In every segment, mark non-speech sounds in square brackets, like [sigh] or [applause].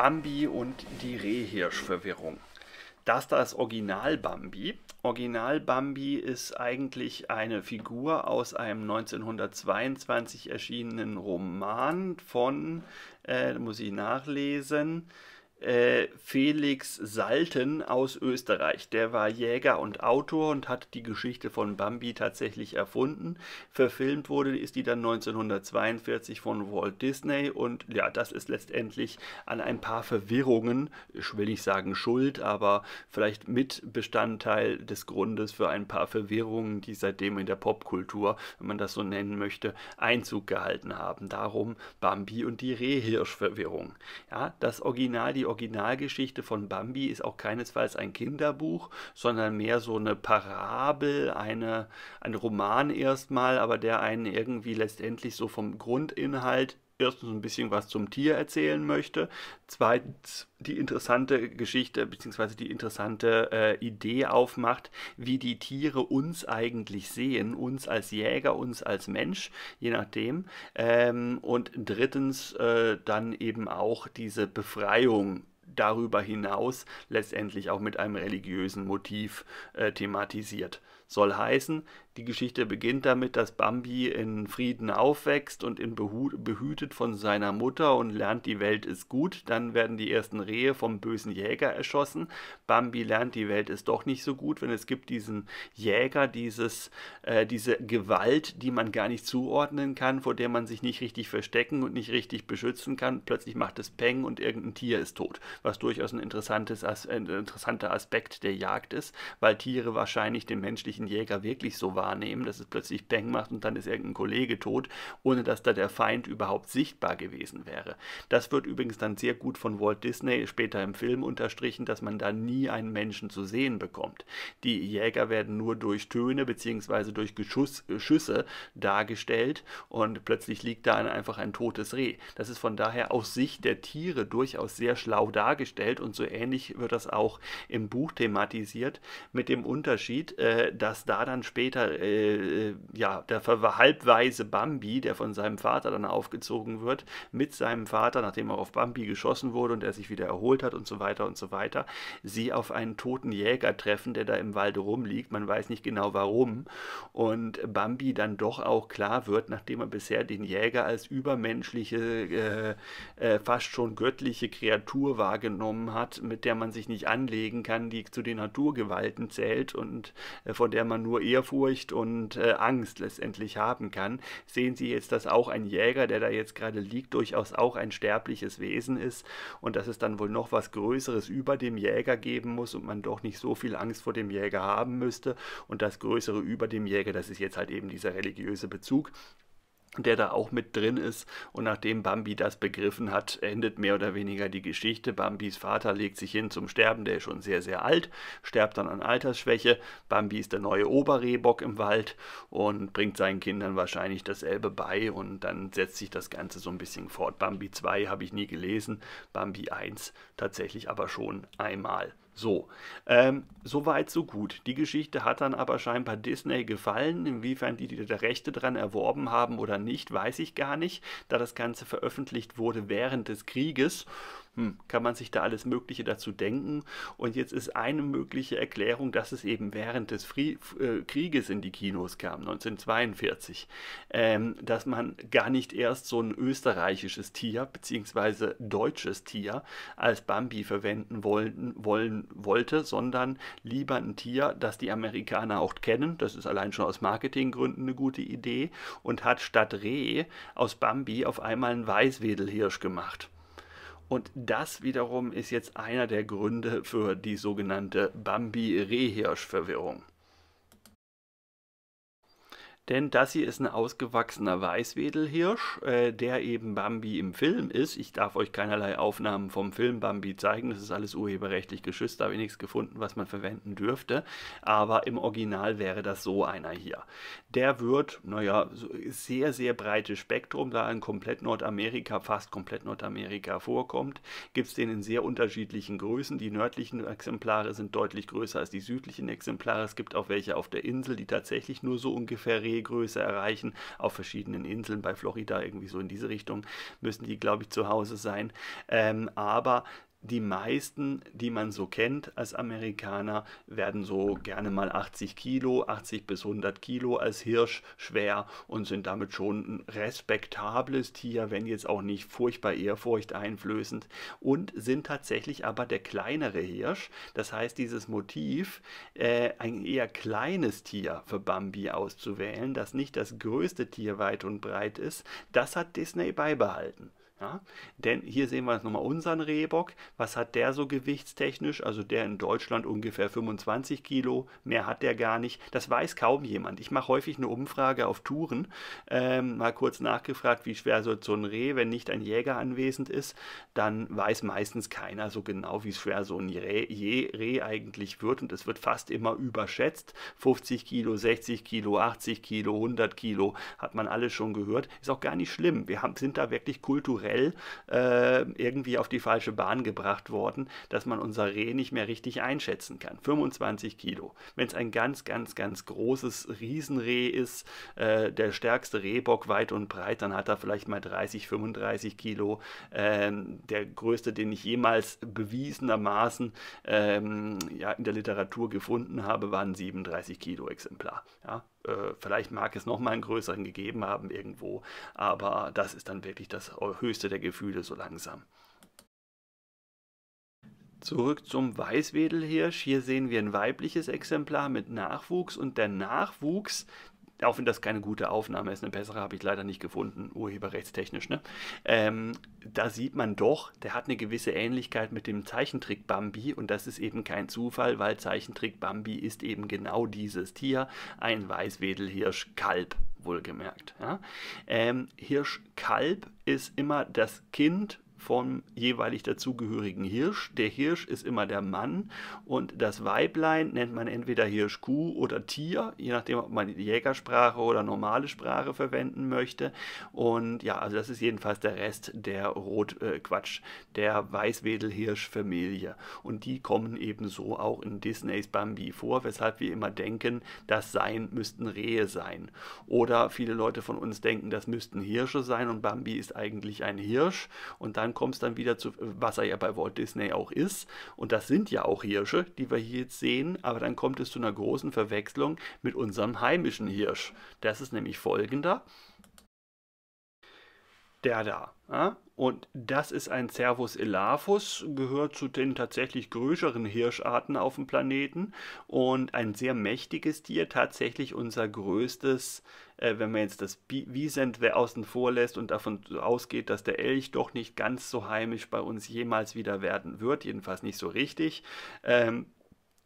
Bambi und die Rehhirschverwirrung. Das da ist Original Bambi. Original Bambi ist eigentlich eine Figur aus einem 1922 erschienenen Roman von, äh, muss ich nachlesen, äh, Felix Salten aus Österreich. Der war Jäger und Autor und hat die Geschichte von Bambi tatsächlich erfunden. Verfilmt wurde ist die dann 1942 von Walt Disney und ja, das ist letztendlich an ein paar Verwirrungen, ich will nicht sagen Schuld, aber vielleicht Mitbestandteil des Grundes für ein paar Verwirrungen, die seitdem in der Popkultur, wenn man das so nennen möchte, Einzug gehalten haben. Darum Bambi und die Rehhirschverwirrung. Ja, das Original, die Originalgeschichte von Bambi ist auch keinesfalls ein Kinderbuch, sondern mehr so eine Parabel, eine, ein Roman erstmal, aber der einen irgendwie letztendlich so vom Grundinhalt erstens ein bisschen was zum Tier erzählen möchte, zweitens die interessante Geschichte bzw. die interessante äh, Idee aufmacht, wie die Tiere uns eigentlich sehen, uns als Jäger, uns als Mensch, je nachdem. Ähm, und drittens äh, dann eben auch diese Befreiung darüber hinaus letztendlich auch mit einem religiösen Motiv äh, thematisiert. Soll heißen, die Geschichte beginnt damit, dass Bambi in Frieden aufwächst und in Behu behütet von seiner Mutter und lernt, die Welt ist gut. Dann werden die ersten Rehe vom bösen Jäger erschossen. Bambi lernt, die Welt ist doch nicht so gut, wenn es gibt diesen Jäger, dieses, äh, diese Gewalt, die man gar nicht zuordnen kann, vor der man sich nicht richtig verstecken und nicht richtig beschützen kann. Plötzlich macht es Peng und irgendein Tier ist tot, was durchaus ein, interessantes ein interessanter Aspekt der Jagd ist, weil Tiere wahrscheinlich dem menschlichen Jäger wirklich so waren wahrnehmen, dass es plötzlich Bang macht und dann ist irgendein Kollege tot, ohne dass da der Feind überhaupt sichtbar gewesen wäre. Das wird übrigens dann sehr gut von Walt Disney später im Film unterstrichen, dass man da nie einen Menschen zu sehen bekommt. Die Jäger werden nur durch Töne bzw. durch Geschuss, äh, Schüsse dargestellt und plötzlich liegt da einfach ein totes Reh. Das ist von daher aus Sicht der Tiere durchaus sehr schlau dargestellt und so ähnlich wird das auch im Buch thematisiert, mit dem Unterschied, äh, dass da dann später äh, äh, ja, der halbweise Bambi, der von seinem Vater dann aufgezogen wird, mit seinem Vater, nachdem er auf Bambi geschossen wurde und er sich wieder erholt hat und so weiter und so weiter, sie auf einen toten Jäger treffen, der da im Walde rumliegt. Man weiß nicht genau warum. Und Bambi dann doch auch klar wird, nachdem er bisher den Jäger als übermenschliche, äh, äh, fast schon göttliche Kreatur wahrgenommen hat, mit der man sich nicht anlegen kann, die zu den Naturgewalten zählt und äh, von der man nur Ehrfurcht Furcht und äh, Angst letztendlich haben kann. Sehen Sie jetzt, dass auch ein Jäger, der da jetzt gerade liegt, durchaus auch ein sterbliches Wesen ist und dass es dann wohl noch was Größeres über dem Jäger geben muss und man doch nicht so viel Angst vor dem Jäger haben müsste. Und das Größere über dem Jäger, das ist jetzt halt eben dieser religiöse Bezug der da auch mit drin ist. Und nachdem Bambi das begriffen hat, endet mehr oder weniger die Geschichte. Bambis Vater legt sich hin zum Sterben, der ist schon sehr, sehr alt, sterbt dann an Altersschwäche. Bambi ist der neue Oberrehbock im Wald und bringt seinen Kindern wahrscheinlich dasselbe bei und dann setzt sich das Ganze so ein bisschen fort. Bambi 2 habe ich nie gelesen, Bambi 1 tatsächlich aber schon einmal. So, ähm, soweit, so gut. Die Geschichte hat dann aber scheinbar Disney gefallen. Inwiefern die, die da Rechte dran erworben haben oder nicht, weiß ich gar nicht, da das Ganze veröffentlicht wurde während des Krieges hm, kann man sich da alles Mögliche dazu denken? Und jetzt ist eine mögliche Erklärung, dass es eben während des Fri äh, Krieges in die Kinos kam, 1942, ähm, dass man gar nicht erst so ein österreichisches Tier bzw. deutsches Tier als Bambi verwenden wollten, wollen, wollte, sondern lieber ein Tier, das die Amerikaner auch kennen. Das ist allein schon aus Marketinggründen eine gute Idee und hat statt Reh aus Bambi auf einmal einen Weißwedelhirsch gemacht. Und das wiederum ist jetzt einer der Gründe für die sogenannte Bambi-Rehirsch-Verwirrung. Denn das hier ist ein ausgewachsener Weißwedelhirsch, äh, der eben Bambi im Film ist. Ich darf euch keinerlei Aufnahmen vom Film Bambi zeigen. Das ist alles urheberrechtlich geschützt. Da habe ich nichts gefunden, was man verwenden dürfte. Aber im Original wäre das so einer hier. Der wird, naja, sehr, sehr breites Spektrum, da in komplett Nordamerika, fast komplett Nordamerika vorkommt, gibt es den in sehr unterschiedlichen Größen. Die nördlichen Exemplare sind deutlich größer als die südlichen Exemplare. Es gibt auch welche auf der Insel, die tatsächlich nur so ungefähr reden Seegröße erreichen, auf verschiedenen Inseln, bei Florida irgendwie so in diese Richtung müssen die, glaube ich, zu Hause sein. Ähm, aber die meisten, die man so kennt als Amerikaner, werden so gerne mal 80 Kilo, 80 bis 100 Kilo als Hirsch schwer und sind damit schon ein respektables Tier, wenn jetzt auch nicht furchtbar ehrfurchteinflößend und sind tatsächlich aber der kleinere Hirsch. Das heißt, dieses Motiv, äh, ein eher kleines Tier für Bambi auszuwählen, das nicht das größte Tier weit und breit ist, das hat Disney beibehalten. Ja, denn hier sehen wir jetzt nochmal unseren Rehbock. Was hat der so gewichtstechnisch? Also der in Deutschland ungefähr 25 Kilo. Mehr hat der gar nicht. Das weiß kaum jemand. Ich mache häufig eine Umfrage auf Touren. Ähm, mal kurz nachgefragt, wie schwer so ein Reh, wenn nicht ein Jäger anwesend ist. Dann weiß meistens keiner so genau, wie schwer so ein Reh, je Reh eigentlich wird. Und es wird fast immer überschätzt. 50 Kilo, 60 Kilo, 80 Kilo, 100 Kilo hat man alles schon gehört. Ist auch gar nicht schlimm. Wir haben, sind da wirklich kulturell kulturell äh, irgendwie auf die falsche Bahn gebracht worden, dass man unser Reh nicht mehr richtig einschätzen kann. 25 Kilo. Wenn es ein ganz, ganz, ganz großes Riesenreh ist, äh, der stärkste Rehbock weit und breit, dann hat er vielleicht mal 30, 35 Kilo. Ähm, der größte, den ich jemals bewiesenermaßen ähm, ja, in der Literatur gefunden habe, war ein 37 Kilo Exemplar. Ja, äh, vielleicht mag es nochmal einen größeren gegeben haben irgendwo, aber das ist dann wirklich das höchste der Gefühle so langsam. Zurück zum Weißwedelhirsch. Hier sehen wir ein weibliches Exemplar mit Nachwuchs und der Nachwuchs, auch wenn das keine gute Aufnahme ist, eine bessere habe ich leider nicht gefunden, urheberrechtstechnisch. Ne? Ähm, da sieht man doch, der hat eine gewisse Ähnlichkeit mit dem Zeichentrick Bambi und das ist eben kein Zufall, weil Zeichentrick Bambi ist eben genau dieses Tier, ein Weißwedelhirschkalb, wohlgemerkt. Ja? Ähm, Hirschkalb ist immer das Kind vom jeweilig dazugehörigen Hirsch. Der Hirsch ist immer der Mann und das Weiblein nennt man entweder Hirschkuh oder Tier, je nachdem, ob man die Jägersprache oder normale Sprache verwenden möchte. Und ja, also das ist jedenfalls der Rest der Rotquatsch, äh, Quatsch, der Weißwedelhirsch-Familie. Und die kommen ebenso auch in Disneys Bambi vor, weshalb wir immer denken, das Sein müssten Rehe sein. Oder viele Leute von uns denken, das müssten Hirsche sein und Bambi ist eigentlich ein Hirsch und dann ankommst, dann wieder zu, was er ja bei Walt Disney auch ist. Und das sind ja auch Hirsche, die wir hier jetzt sehen, aber dann kommt es zu einer großen Verwechslung mit unserem heimischen Hirsch. Das ist nämlich folgender der da. Ja? Und das ist ein Cervus elaphus, gehört zu den tatsächlich größeren Hirscharten auf dem Planeten und ein sehr mächtiges Tier, tatsächlich unser größtes, äh, wenn man jetzt das Wiesent außen vor lässt und davon ausgeht, dass der Elch doch nicht ganz so heimisch bei uns jemals wieder werden wird, jedenfalls nicht so richtig. Ähm,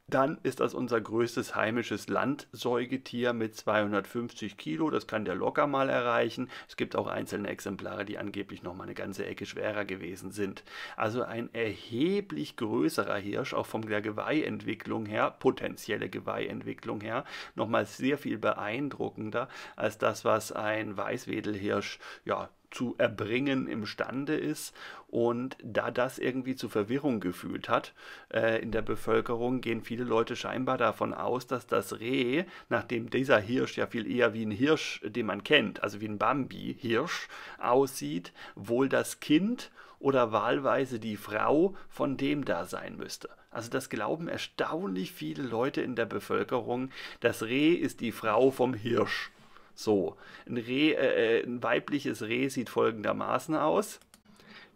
dann ist das unser größtes heimisches Landsäugetier mit 250 Kilo. Das kann der locker mal erreichen. Es gibt auch einzelne Exemplare, die angeblich noch mal eine ganze Ecke schwerer gewesen sind. Also ein erheblich größerer Hirsch, auch von der Geweihentwicklung her, potenzielle Geweihentwicklung her, nochmal sehr viel beeindruckender als das, was ein Weißwedelhirsch ja, zu erbringen imstande ist. Und da das irgendwie zu Verwirrung gefühlt hat äh, in der Bevölkerung, gehen viele Leute scheinbar davon aus, dass das Reh, nachdem dieser Hirsch ja viel eher wie ein Hirsch, den man kennt, also wie ein Bambi-Hirsch aussieht, wohl das Kind oder wahlweise die Frau von dem da sein müsste. Also das glauben erstaunlich viele Leute in der Bevölkerung, das Reh ist die Frau vom Hirsch. So, ein, Reh, äh, äh, ein weibliches Reh sieht folgendermaßen aus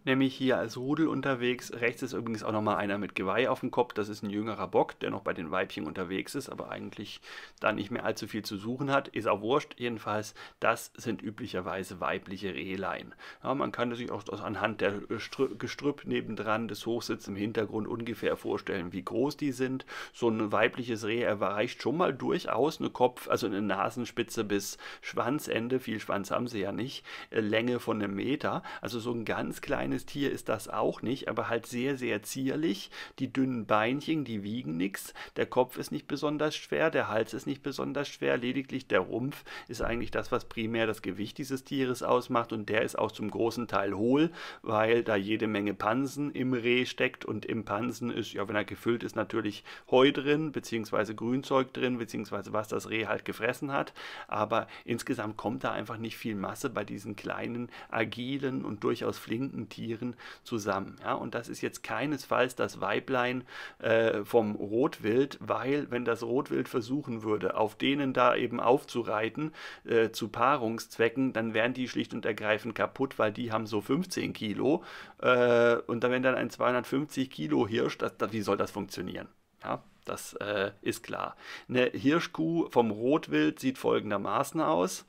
nämlich hier als Rudel unterwegs. Rechts ist übrigens auch nochmal einer mit Geweih auf dem Kopf. Das ist ein jüngerer Bock, der noch bei den Weibchen unterwegs ist, aber eigentlich da nicht mehr allzu viel zu suchen hat. Ist auch wurscht. Jedenfalls, das sind üblicherweise weibliche Rehlein. Ja, man kann sich auch anhand der äh, Gestrüpp nebendran des Hochsitz im Hintergrund ungefähr vorstellen, wie groß die sind. So ein weibliches Reh erreicht schon mal durchaus eine Kopf, also eine Nasenspitze bis Schwanzende. Viel Schwanz haben sie ja nicht. Äh, Länge von einem Meter. Also so ein ganz kleines schönes Tier ist das auch nicht, aber halt sehr, sehr zierlich. Die dünnen Beinchen, die wiegen nichts. Der Kopf ist nicht besonders schwer, der Hals ist nicht besonders schwer. Lediglich der Rumpf ist eigentlich das, was primär das Gewicht dieses Tieres ausmacht. Und der ist auch zum großen Teil hohl, weil da jede Menge Pansen im Reh steckt. Und im Pansen ist, ja, wenn er gefüllt ist, natürlich Heu drin, beziehungsweise Grünzeug drin, beziehungsweise was das Reh halt gefressen hat. Aber insgesamt kommt da einfach nicht viel Masse bei diesen kleinen, agilen und durchaus flinken Tieren Tieren zusammen. Ja? Und das ist jetzt keinesfalls das Weiblein äh, vom Rotwild, weil wenn das Rotwild versuchen würde, auf denen da eben aufzureiten äh, zu Paarungszwecken, dann wären die schlicht und ergreifend kaputt, weil die haben so 15 Kilo. Äh, und dann, wenn dann ein 250 Kilo Hirsch, das, das, wie soll das funktionieren? Ja, das äh, ist klar. Eine Hirschkuh vom Rotwild sieht folgendermaßen aus.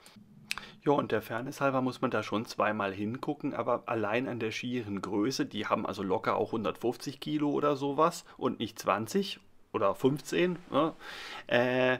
Ja, und der Fairness halber muss man da schon zweimal hingucken, aber allein an der schieren Größe, die haben also locker auch 150 Kilo oder sowas und nicht 20 oder 15. Ne? Äh,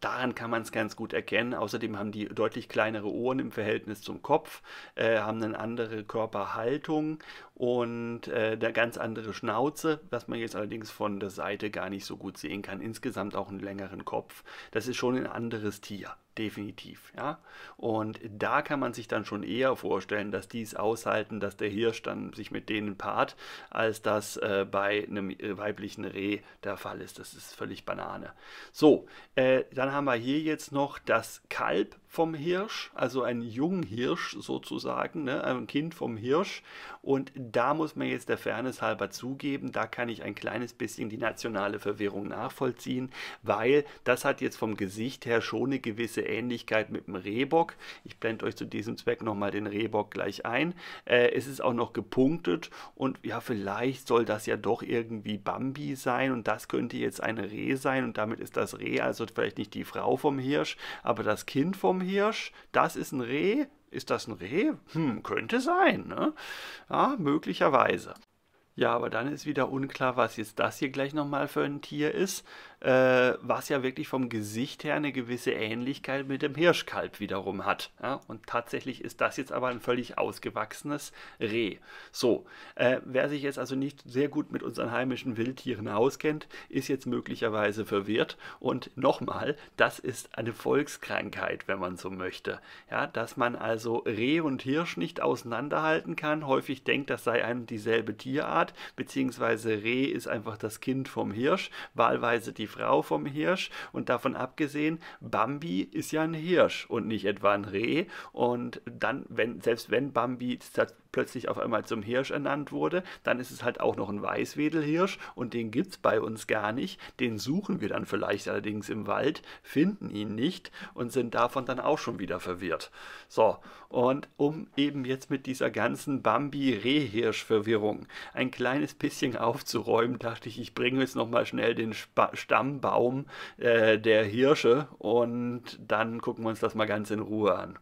daran kann man es ganz gut erkennen. Außerdem haben die deutlich kleinere Ohren im Verhältnis zum Kopf, äh, haben eine andere Körperhaltung und äh, eine ganz andere Schnauze, was man jetzt allerdings von der Seite gar nicht so gut sehen kann. Insgesamt auch einen längeren Kopf. Das ist schon ein anderes Tier, definitiv. Ja? Und da kann man sich dann schon eher vorstellen, dass die es aushalten, dass der Hirsch dann sich mit denen paart, als das äh, bei einem äh, weiblichen Reh der Fall ist. Das ist völlig Banane. So, äh, dann haben wir hier jetzt noch das Kalb vom Hirsch, also ein Junghirsch sozusagen, ne? ein Kind vom Hirsch. Und da muss man jetzt der Fairness halber zugeben, da kann ich ein kleines bisschen die nationale Verwirrung nachvollziehen, weil das hat jetzt vom Gesicht her schon eine gewisse Ähnlichkeit mit dem Rehbock. Ich blende euch zu diesem Zweck nochmal den Rehbock gleich ein. Äh, es ist auch noch gepunktet und ja, vielleicht soll das ja doch irgendwie Bambi sein und das könnte jetzt eine Reh sein und damit ist das Reh also vielleicht nicht die Frau vom Hirsch, aber das Kind vom Hirsch, das ist ein Reh, ist das ein Reh? Hm, könnte sein, ne? Ja, möglicherweise. Ja, aber dann ist wieder unklar, was jetzt das hier gleich nochmal für ein Tier ist, äh, was ja wirklich vom Gesicht her eine gewisse Ähnlichkeit mit dem Hirschkalb wiederum hat. Ja? Und tatsächlich ist das jetzt aber ein völlig ausgewachsenes Reh. So, äh, wer sich jetzt also nicht sehr gut mit unseren heimischen Wildtieren auskennt, ist jetzt möglicherweise verwirrt. Und nochmal, das ist eine Volkskrankheit, wenn man so möchte. Ja, dass man also Reh und Hirsch nicht auseinanderhalten kann, häufig denkt, das sei einem dieselbe Tierart Pferd, beziehungsweise Reh ist einfach das Kind vom Hirsch, wahlweise die Frau vom Hirsch und davon abgesehen, Bambi ist ja ein Hirsch und nicht etwa ein Reh und dann, wenn, selbst wenn Bambi plötzlich auf einmal zum Hirsch ernannt wurde. Dann ist es halt auch noch ein Weißwedelhirsch und den gibt es bei uns gar nicht. Den suchen wir dann vielleicht allerdings im Wald, finden ihn nicht und sind davon dann auch schon wieder verwirrt. So, und um eben jetzt mit dieser ganzen Bambi-Rehhirsch-Verwirrung ein kleines bisschen aufzuräumen, dachte ich, ich bringe jetzt nochmal schnell den Sp Stammbaum äh, der Hirsche und dann gucken wir uns das mal ganz in Ruhe an.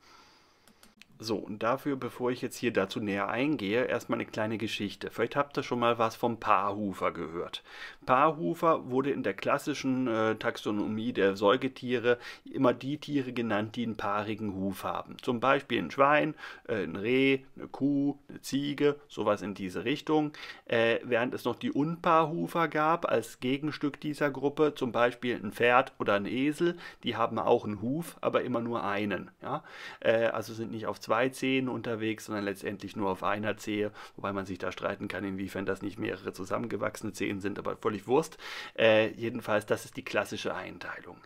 So, und dafür, bevor ich jetzt hier dazu näher eingehe, erstmal eine kleine Geschichte. Vielleicht habt ihr schon mal was vom Paarhufer gehört. Paarhufer wurde in der klassischen äh, Taxonomie der Säugetiere immer die Tiere genannt, die einen paarigen Huf haben. Zum Beispiel ein Schwein, äh, ein Reh, eine Kuh, eine Ziege, sowas in diese Richtung. Äh, während es noch die Unpaarhufer gab, als Gegenstück dieser Gruppe, zum Beispiel ein Pferd oder ein Esel, die haben auch einen Huf, aber immer nur einen. Ja? Äh, also sind nicht auf zwei Zehen unterwegs, sondern letztendlich nur auf einer Zehe, wobei man sich da streiten kann, inwiefern das nicht mehrere zusammengewachsene Zehen sind, aber völlig Wurst. Äh, jedenfalls, das ist die klassische Einteilung.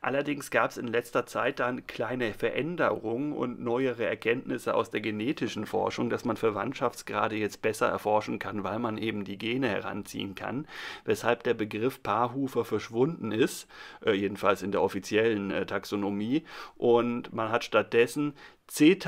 Allerdings gab es in letzter Zeit dann kleine Veränderungen und neuere Erkenntnisse aus der genetischen Forschung, dass man Verwandtschaftsgrade jetzt besser erforschen kann, weil man eben die Gene heranziehen kann, weshalb der Begriff Paarhufer verschwunden ist, äh, jedenfalls in der offiziellen äh, Taxonomie, und man hat stattdessen äh,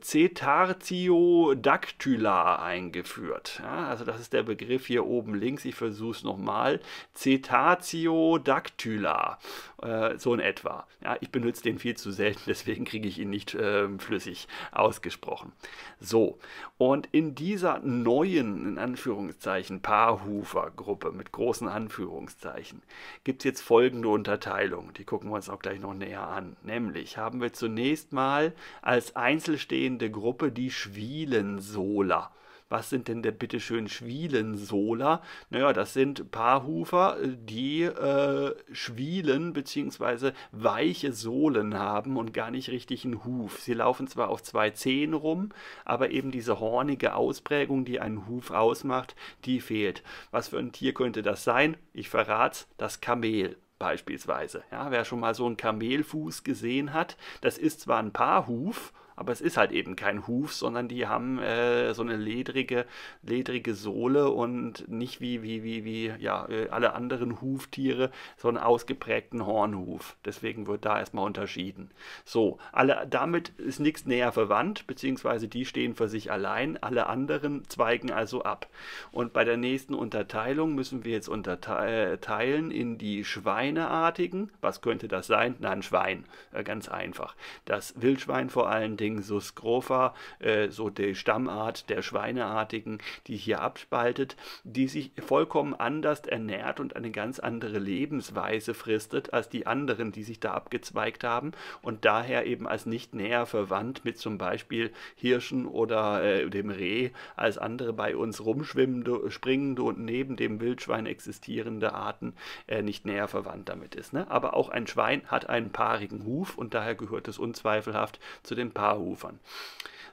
Cetartiodactyla eingeführt. Ja, also das ist der Begriff hier oben links. Ich versuche es nochmal. Cetartiodactyla, äh, so in etwa. Ja, ich benutze den viel zu selten, [laughs] deswegen kriege ich ihn nicht äh, flüssig ausgesprochen. So, und in dieser neuen, in Anführungszeichen, Paarhufer-Gruppe mit großen Anführungszeichen gibt es jetzt folgende Unterteilung. Die gucken wir uns auch gleich noch näher an. Nämlich haben wir zunächst mal als einzelstehende Gruppe die Schwielensohler. Was sind denn der bitteschön Schwielensohler? Naja, das sind Paarhufer, die äh, Schwielen bzw. weiche Sohlen haben und gar nicht richtig einen Huf. Sie laufen zwar auf zwei Zehen rum, aber eben diese hornige Ausprägung, die einen Huf ausmacht, die fehlt. Was für ein Tier könnte das sein? Ich verrat's, das Kamel beispielsweise. Ja, wer schon mal so einen Kamelfuß gesehen hat, das ist zwar ein Paarhuf, aber es ist halt eben kein Huf, sondern die haben äh, so eine ledrige, ledrige Sohle und nicht wie, wie, wie, wie ja, äh, alle anderen Huftiere so einen ausgeprägten Hornhuf. Deswegen wird da erstmal unterschieden. So, alle, damit ist nichts näher verwandt, beziehungsweise die stehen für sich allein, alle anderen zweigen also ab. Und bei der nächsten Unterteilung müssen wir jetzt unterteilen in die Schweineartigen. Was könnte das sein? Nein, Schwein, äh, ganz einfach. Das Wildschwein vor allen Dingen Dingen Suscrofa, äh, so die Stammart der Schweineartigen, die hier abspaltet, die sich vollkommen anders ernährt und eine ganz andere Lebensweise fristet als die anderen, die sich da abgezweigt haben und daher eben als nicht näher verwandt mit zum Beispiel Hirschen oder äh, dem Reh als andere bei uns rumschwimmende, springende und neben dem Wildschwein existierende Arten äh, nicht näher verwandt damit ist. Ne? Aber auch ein Schwein hat einen paarigen Huf und daher gehört es unzweifelhaft zu den Paar Ufern.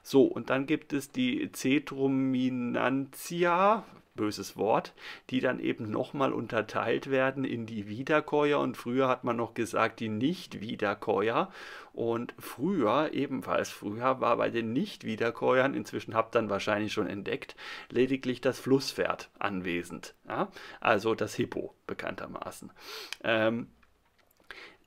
So, und dann gibt es die Cetruminantia, böses Wort, die dann eben nochmal unterteilt werden in die Wiederkäuer und früher hat man noch gesagt die Nicht-Wiederkäuer und früher, ebenfalls früher, war bei den Nicht-Wiederkäuern, inzwischen habt ihr dann wahrscheinlich schon entdeckt, lediglich das Flusspferd anwesend, ja? also das Hippo bekanntermaßen. Ähm,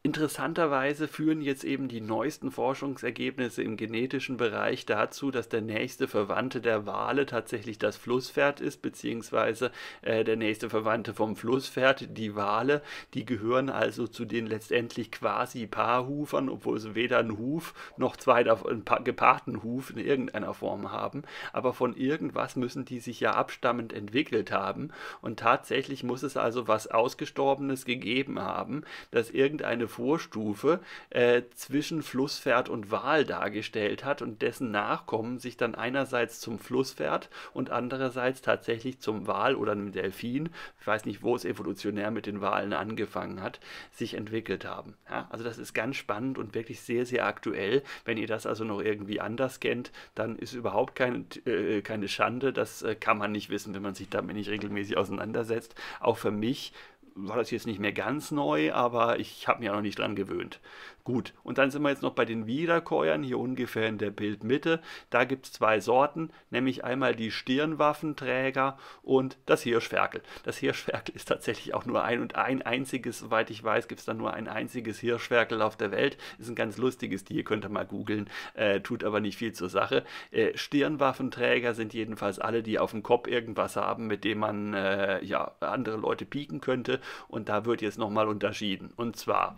Interessanterweise führen jetzt eben die neuesten Forschungsergebnisse im genetischen Bereich dazu, dass der nächste Verwandte der Wale tatsächlich das Flusspferd ist, beziehungsweise äh, der nächste Verwandte vom Flusspferd, die Wale. Die gehören also zu den letztendlich quasi Paarhufern, obwohl sie weder einen Huf noch zwei einen gepaarten Huf in irgendeiner Form haben. Aber von irgendwas müssen die sich ja abstammend entwickelt haben. Und tatsächlich muss es also was Ausgestorbenes gegeben haben, dass irgendeine Vorstufe äh, zwischen Flusspferd und Wal dargestellt hat und dessen Nachkommen sich dann einerseits zum Flusspferd und andererseits tatsächlich zum Wal oder einem Delfin, ich weiß nicht, wo es evolutionär mit den Walen angefangen hat, sich entwickelt haben. Ja, also das ist ganz spannend und wirklich sehr, sehr aktuell. Wenn ihr das also noch irgendwie anders kennt, dann ist überhaupt keine, äh, keine Schande. Das äh, kann man nicht wissen, wenn man sich damit nicht regelmäßig auseinandersetzt. Auch für mich war das jetzt nicht mehr ganz neu, aber ich habe mich ja noch nicht dran gewöhnt. Gut, und dann sind wir jetzt noch bei den Wiederkäuern, hier ungefähr in der Bildmitte. Da gibt es zwei Sorten, nämlich einmal die Stirnwaffenträger und das Hirschferkel. Das Hirschferkel ist tatsächlich auch nur ein und ein einziges, soweit ich weiß, gibt es da nur ein einziges Hirschferkel auf der Welt. Ist ein ganz lustiges Tier, könnt ihr mal googeln, äh, tut aber nicht viel zur Sache. Äh, Stirnwaffenträger sind jedenfalls alle, die auf dem Kopf irgendwas haben, mit dem man äh, ja, andere Leute pieken könnte und da wird jetzt nochmal unterschieden. Und zwar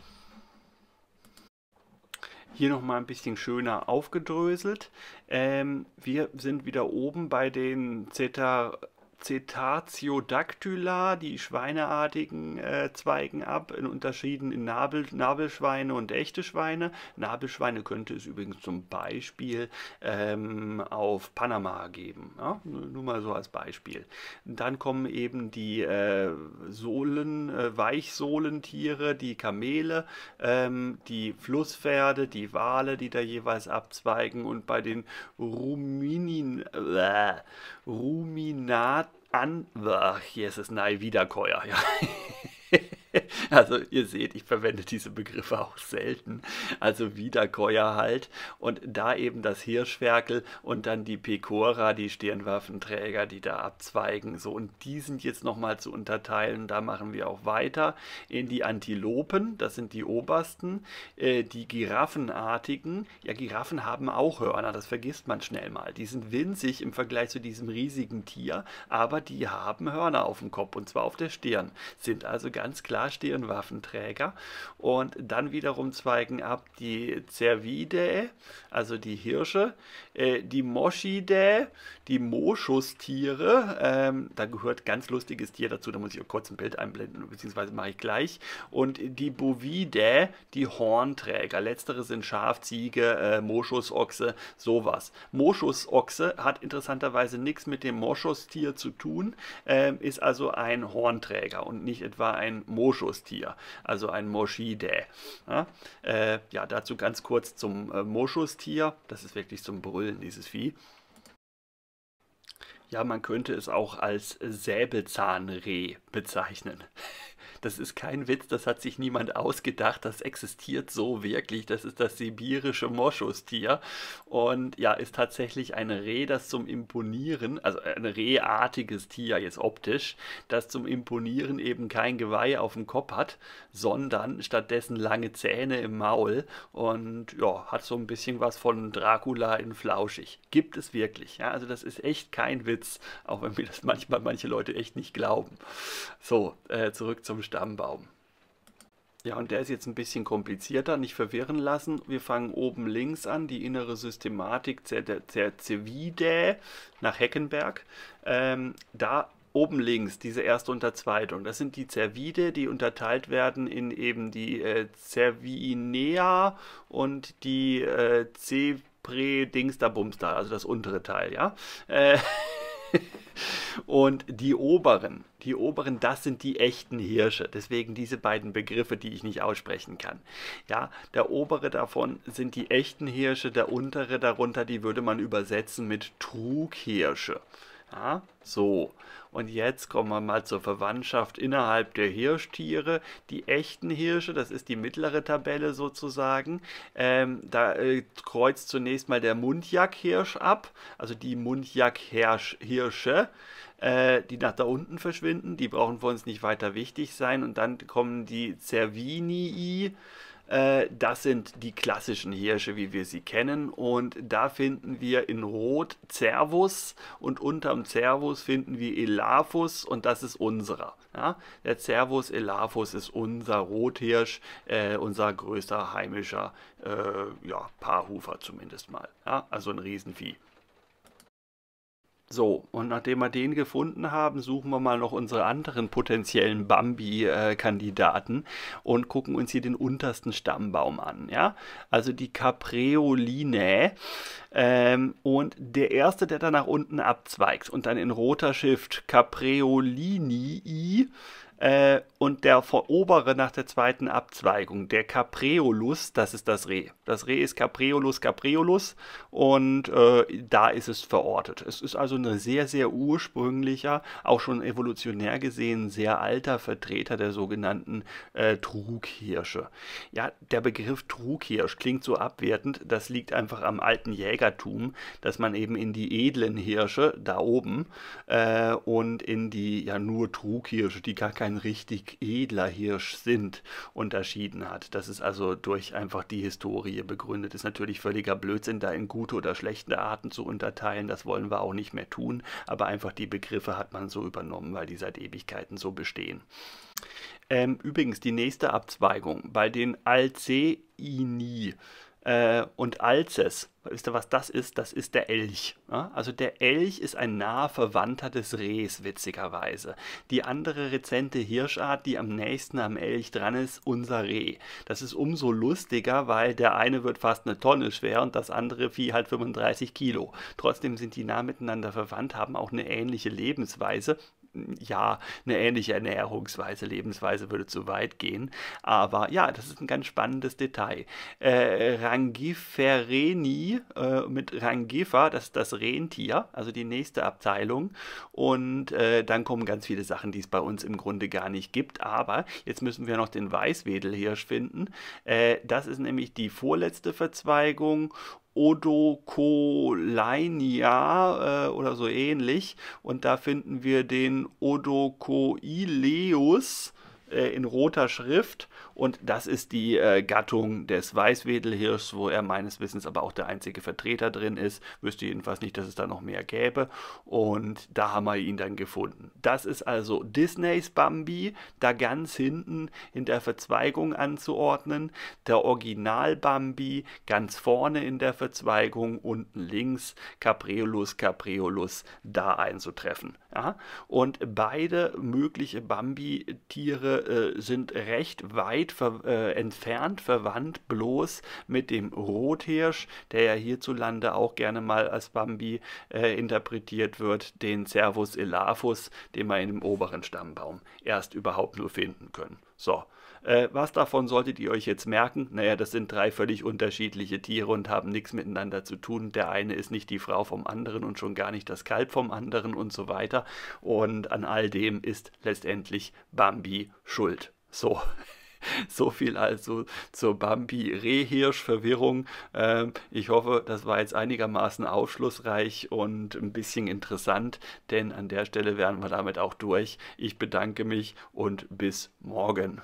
hier nochmal ein bisschen schöner aufgedröselt. Ähm, wir sind wieder oben bei den Zeta Cetatiodactyla, die schweineartigen äh, Zweigen ab, in unterschieden in Nabel, Nabelschweine und echte Schweine. Nabelschweine könnte es übrigens zum Beispiel ähm, auf Panama geben. Ja? Nur mal so als Beispiel. Dann kommen eben die äh, Sohlen, äh, Weichsohlentiere, die Kamele, ähm, die Flusspferde, die Wale, die da jeweils abzweigen und bei den Ruminin, äh, Ruminat an. Ach, hier ist es nein, Wiederkäuer. Ja. [laughs] [laughs] also ihr seht, ich verwende diese Begriffe auch selten. Also Wiederkäuer halt. Und da eben das Hirschwerkel und dann die Pecora, die Stirnwaffenträger, die da abzweigen. So, und die sind jetzt nochmal zu unterteilen. Da machen wir auch weiter. In die Antilopen, das sind die obersten. Äh, die Giraffenartigen. Ja, Giraffen haben auch Hörner, das vergisst man schnell mal. Die sind winzig im Vergleich zu diesem riesigen Tier, aber die haben Hörner auf dem Kopf und zwar auf der Stirn. Sind also ganz klar dastehenden Waffenträger. Und dann wiederum zweigen ab die Cervidae, also die Hirsche, äh, die Moschidae, die Moschustiere. Ähm, da gehört ganz lustiges Tier dazu, da muss ich auch kurz ein Bild einblenden, beziehungsweise mache ich gleich. Und die Bovidae, die Hornträger. Letztere sind Schaf, Ziege, äh, Moschusochse, sowas. Moschusochse hat interessanterweise nichts mit dem Moschustier zu tun, äh, ist also ein Hornträger und nicht etwa ein Moschus. Moschustier, also ein Moschide. Ja, äh, ja, dazu ganz kurz zum äh, Moschustier. Das ist wirklich zum Brüllen, dieses Vieh. Ja, man könnte es auch als Säbelzahnreh bezeichnen. [laughs] Das ist kein Witz, das hat sich niemand ausgedacht, das existiert so wirklich. Das ist das sibirische Moschustier und ja, ist tatsächlich ein Reh, das zum Imponieren, also ein rehartiges Tier jetzt optisch, das zum Imponieren eben kein Geweih auf dem Kopf hat, sondern stattdessen lange Zähne im Maul und ja, hat so ein bisschen was von Dracula in Flauschig. Gibt es wirklich, ja, also das ist echt kein Witz, auch wenn mir das manchmal manche Leute echt nicht glauben. So, äh, zurück zum Stammbaum. Ja, und der ist jetzt ein bisschen komplizierter, nicht verwirren lassen. Wir fangen oben links an, die innere Systematik Cercevidae nach Heckenberg. Ähm, da oben links diese erste Unterzweitung. Das sind die Cervide, die unterteilt werden in eben die äh, Cervinea und die äh, Dingster also das untere Teil, ja. Äh, [laughs] Und die oberen, die oberen, das sind die echten Hirsche. Deswegen diese beiden Begriffe, die ich nicht aussprechen kann. Ja, der obere davon sind die echten Hirsche, der untere darunter, die würde man übersetzen mit Trughirsche. Ja, so, und jetzt kommen wir mal zur Verwandtschaft innerhalb der Hirschtiere. Die echten Hirsche, das ist die mittlere Tabelle sozusagen, ähm, da äh, kreuzt zunächst mal der Mundjackhirsch ab, also die Mundjackhirsche, äh, die nach da unten verschwinden, die brauchen für uns nicht weiter wichtig sein. Und dann kommen die Cervinii, äh, das sind die klassischen Hirsche, wie wir sie kennen. Und da finden wir in Rot Cervus und unterm Cervus finden wir Elaphus und das ist unserer. Ja? Der Cervus Elaphus ist unser Rothirsch, äh, unser größter heimischer äh, ja, Paarhufer zumindest mal. Ja? Also ein Riesenvieh. So, und nachdem wir den gefunden haben, suchen wir mal noch unsere anderen potenziellen Bambi-Kandidaten äh, und gucken uns hier den untersten Stammbaum an. Ja? Also die Capreoline. Ähm, und der erste, der da nach unten abzweigt und dann in roter Schrift Capreolinii äh, und der Verobere nach der zweiten Abzweigung, der Capreolus, das ist das Reh. Das Reh ist Capreolus Capreolus und äh, da ist es verortet. Es ist also ein sehr, sehr ursprünglicher, auch schon evolutionär gesehen sehr alter Vertreter der sogenannten äh, Trughirsche. Ja, der Begriff Trughirsch klingt so abwertend, das liegt einfach am alten Jägertum, dass man eben in die edlen Hirsche da oben äh, und in die ja nur Trughirsche, die gar kein ein richtig edler Hirsch sind, unterschieden hat. Das ist also durch einfach die Historie begründet ist. Natürlich völliger Blödsinn, da in gute oder schlechte Arten zu unterteilen. Das wollen wir auch nicht mehr tun. Aber einfach die Begriffe hat man so übernommen, weil die seit Ewigkeiten so bestehen. Ähm, übrigens, die nächste Abzweigung bei den Alceini äh, und Alces. Wisst ihr, was das ist? Das ist der Elch. Ja? Also der Elch ist ein naher Verwandter des Rehs, witzigerweise. Die andere rezente Hirschart, die am nächsten am Elch dran ist, unser Reh. Das ist umso lustiger, weil der eine wird fast eine Tonne schwer und das andere Vieh halt 35 Kilo. Trotzdem sind die nah miteinander verwandt, haben auch eine ähnliche Lebensweise ja, eine ähnliche Ernährungsweise, Lebensweise würde zu weit gehen. Aber ja, das ist ein ganz spannendes Detail. Äh, Rangifereni äh, mit Rangifa, das ist das Rentier, also die nächste Abteilung. Und äh, dann kommen ganz viele Sachen, die es bei uns im Grunde gar nicht gibt. Aber jetzt müssen wir noch den Weißwedelhirsch finden. Äh, das ist nämlich die vorletzte Verzweigung Odocoleinia äh, oder so ähnlich. Und da finden wir den Odocoileus äh, in roter Schrift. Und das ist die äh, Gattung des Weißwedelhirschs, wo er meines Wissens aber auch der einzige Vertreter drin ist. Wüsste jedenfalls nicht, dass es da noch mehr gäbe. Und da haben wir ihn dann gefunden. Das ist also Disneys Bambi, da ganz hinten in der Verzweigung anzuordnen. Der Original Bambi ganz vorne in der Verzweigung, unten links. Capreolus, Capreolus, da einzutreffen. Ja, und beide mögliche Bambi-Tiere äh, sind recht weit ver äh, entfernt verwandt, bloß mit dem Rothirsch, der ja hierzulande auch gerne mal als Bambi äh, interpretiert wird, den Cervus elaphus, den wir in dem oberen Stammbaum erst überhaupt nur finden können. So, äh, was davon solltet ihr euch jetzt merken? Naja, das sind drei völlig unterschiedliche Tiere und haben nichts miteinander zu tun. Der eine ist nicht die Frau vom anderen und schon gar nicht das Kalb vom anderen und so weiter. Und an all dem ist letztendlich Bambi schuld. So. [laughs] So viel also zur bambi rehhirsch verwirrung ähm, ich hoffe, das war jetzt einigermaßen aufschlussreich und ein bisschen interessant, denn an der Stelle wären wir damit auch durch. Ich bedanke mich und bis morgen.